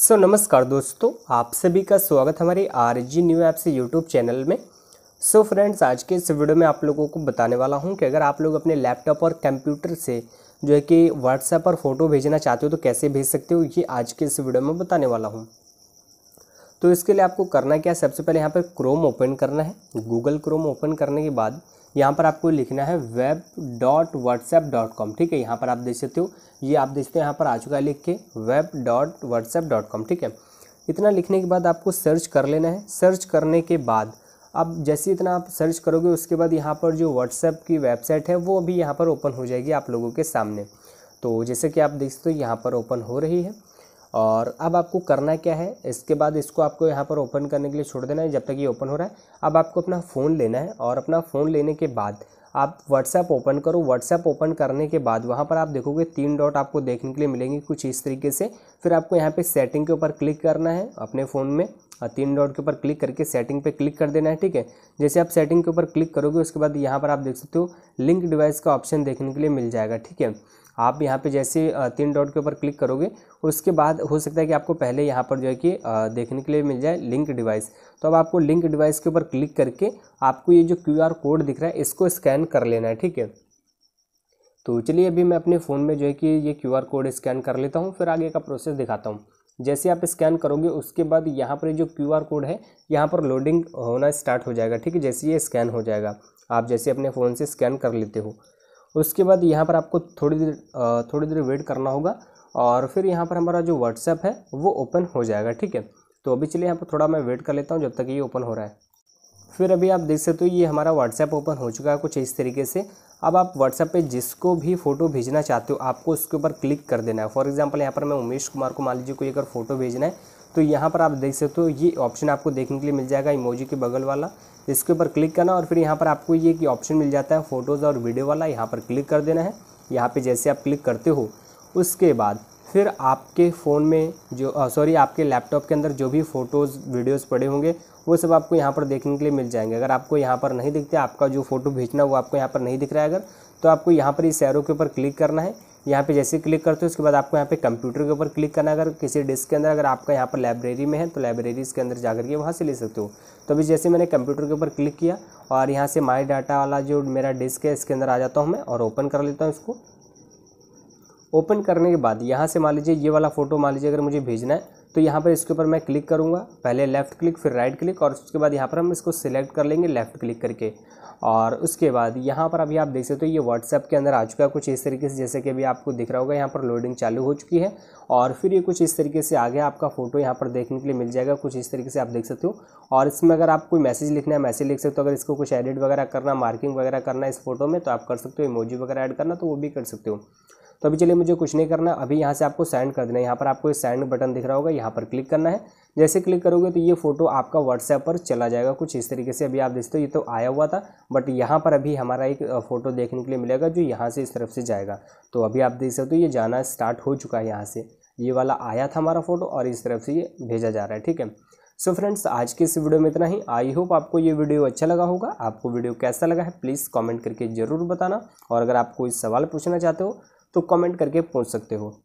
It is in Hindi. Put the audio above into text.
सो so, नमस्कार दोस्तों आप सभी का स्वागत हमारे आर जी न्यू ऐप से यूट्यूब चैनल में सो so, फ्रेंड्स आज के इस वीडियो में आप लोगों को बताने वाला हूँ कि अगर आप लोग अपने लैपटॉप और कंप्यूटर से जो है कि व्हाट्सएप पर फ़ोटो भेजना चाहते हो तो कैसे भेज सकते हो ये आज के इस वीडियो में बताने वाला हूँ तो इसके लिए आपको करना क्या है सबसे पहले यहाँ पर क्रोम ओपन करना है गूगल क्रोम ओपन करने के बाद यहाँ पर आपको लिखना है web dot WhatsApp dot com ठीक है यहाँ पर आप देख सकते हो ये आप देखते हैं यहाँ पर आ चुका है लिख के web dot WhatsApp dot com ठीक है इतना लिखने के बाद आपको सर्च कर लेना है सर्च करने के बाद अब जैसे इतना आप सर्च करोगे उसके बाद यहाँ पर जो व्हाट्सएप की वेबसाइट है वो अभी यहाँ पर ओपन हो जाएगी आप लोगों के सामने तो जैसे कि आप देख सकते हो यहाँ पर ओपन हो रही है और अब आपको करना क्या है इसके बाद इसको आपको यहाँ पर ओपन करने के लिए छोड़ देना है जब तक ये ओपन हो रहा है अब आपको अपना फ़ोन लेना है और अपना फ़ोन लेने के बाद आप व्हाट्सएप ओपन करो व्हाट्सएप ओपन करने के बाद वहाँ पर आप देखोगे तीन डॉट आपको देखने के लिए मिलेंगे कुछ इस तरीके से फिर आपको यहाँ पे सेटिंग के ऊपर क्लिक करना है अपने फ़ोन में और तीन डॉट के ऊपर क्लिक करके सेटिंग पे क्लिक कर देना है ठीक है जैसे आप सेटिंग के ऊपर क्लिक करोगे उसके बाद यहाँ पर आप देख सकते हो लिंक डिवाइस का ऑप्शन देखने के लिए मिल जाएगा ठीक है आप यहाँ पे जैसे तीन डॉट के ऊपर क्लिक करोगे उसके बाद हो सकता है कि आपको पहले यहाँ पर जो है कि देखने के लिए मिल जाए लिंक डिवाइस तो अब आपको लिंक डिवाइस के ऊपर क्लिक करके आपको ये जो क्यू कोड दिख रहा है इसको स्कैन कर लेना है ठीक है तो चलिए अभी मैं अपने फ़ोन में जो है कि ये क्यू कोड स्कैन कर लेता हूँ फिर आगे का प्रोसेस दिखाता हूँ जैसे आप स्कैन करोगे उसके बाद यहाँ पर जो क्यू आर कोड है यहाँ पर लोडिंग होना स्टार्ट हो जाएगा ठीक है जैसे ये स्कैन हो जाएगा आप जैसे अपने फ़ोन से स्कैन कर लेते हो उसके बाद यहाँ पर आपको थोड़ी देर थोड़ी देर वेट करना होगा और फिर यहाँ पर हमारा जो व्हाट्सएप है वो ओपन हो जाएगा ठीक है तो अभी चलिए यहाँ पर थोड़ा मैं वेट कर लेता हूँ जब तक ये ओपन हो रहा है फिर अभी आप देख सकते हो ये हमारा व्हाट्सएप ओपन हो चुका है कुछ इस तरीके से अब आप व्हाट्सएप पे जिसको भी फ़ोटो भेजना चाहते हो आपको उसके ऊपर क्लिक कर देना है फॉर एग्जांपल यहाँ पर मैं उमेश कुमार को मान लीजिए कोई अगर फ़ोटो भेजना है तो यहाँ पर आप देख सकते हो ये ऑप्शन आपको देखने के लिए मिल जाएगा इमोजी के बगल वाला इसके ऊपर क्लिक करना और फिर यहाँ पर आपको ये कि ऑप्शन मिल जाता है फ़ोटोज़ और वीडियो वाला यहाँ पर क्लिक कर देना है यहाँ पर जैसे आप क्लिक करते हो उसके बाद फिर आपके फ़ोन में जो सॉरी आपके लैपटॉप के अंदर जो भी फ़ोटोज़ वीडियोज़ पड़े होंगे वो सब आपको यहाँ पर देखने के लिए मिल जाएंगे अगर आपको यहाँ पर नहीं दिखते आपका जो फ़ोटो भेजना वो आपको यहाँ पर नहीं दिख रहा है अगर तो आपको यहाँ पर इस एरो के ऊपर क्लिक करना है यहाँ पे जैसे क्लिक करते हो उसके बाद आपको यहाँ पे कंप्यूटर के ऊपर क्लिक करना है अगर किसी डिस्क के अंदर अगर आपका यहाँ पर लाइब्रेरी में है तो लाइब्रेरीज़ के अंदर जा के वहाँ से ले सकते हो तो अभी जैसे मैंने कंप्यूटर के ऊपर क्लिक किया और यहाँ से माई डाटा वाला जो मेरा डिस्क है इसके अंदर आ जाता हूँ मैं और ओपन कर लेता हूँ इसको ओपन करने के बाद यहाँ से मान लीजिए ये वाला फ़ोटो मान लीजिए अगर मुझे भेजना है तो यहाँ पर इसके ऊपर मैं क्लिक करूँगा पहले लेफ़्ट क्लिक फिर राइट क्लिक और उसके बाद यहाँ पर हम इसको सिलेक्ट कर लेंगे लेफ़्ट क्लिक करके और उसके बाद यहाँ पर अभी आप देख सकते हो तो ये व्हाट्सएप के अंदर आ चुका है कुछ इस तरीके से जैसे कि अभी आपको दिख रहा होगा यहाँ पर लोडिंग चालू हो चुकी है और फिर ये कुछ इस तरीके से आगे आपका फ़ोटो यहाँ पर देखने के लिए मिल जाएगा कुछ इस तरीके से आप देख सकते हो और इसमें अगर आप कोई मैसेज लिखना है मैसेज लिख सकते हो अगर इसको कुछ एडिट वगैरह करना मार्किंग वगैरह करना इस फोटो में तो आप कर सकते हो इमोजी वगैरह ऐड करना तो वो भी कर सकते हो तो अभी चलिए मुझे कुछ नहीं करना अभी यहाँ से आपको सेंड कर देना है यहाँ पर आपको सेंड बटन दिख रहा होगा यहाँ पर क्लिक करना है जैसे क्लिक करोगे तो ये फोटो आपका व्हाट्सएप पर चला जाएगा कुछ इस तरीके से अभी आप देखते हो ये तो आया हुआ था बट यहाँ पर अभी हमारा एक फ़ोटो देखने के लिए मिलेगा जो यहाँ से इस तरफ से जाएगा तो अभी आप देख सकते हो ये जाना स्टार्ट हो चुका है यहाँ से ये वाला आया था हमारा फ़ोटो और इस तरफ से ये भेजा जा रहा है ठीक है सो so फ्रेंड्स आज के इस वीडियो में इतना ही आई होप आपको ये वीडियो अच्छा लगा होगा आपको वीडियो कैसा लगा है प्लीज़ कमेंट करके ज़रूर बताना और अगर आप कोई सवाल पूछना चाहते हो तो कमेंट करके पूछ सकते हो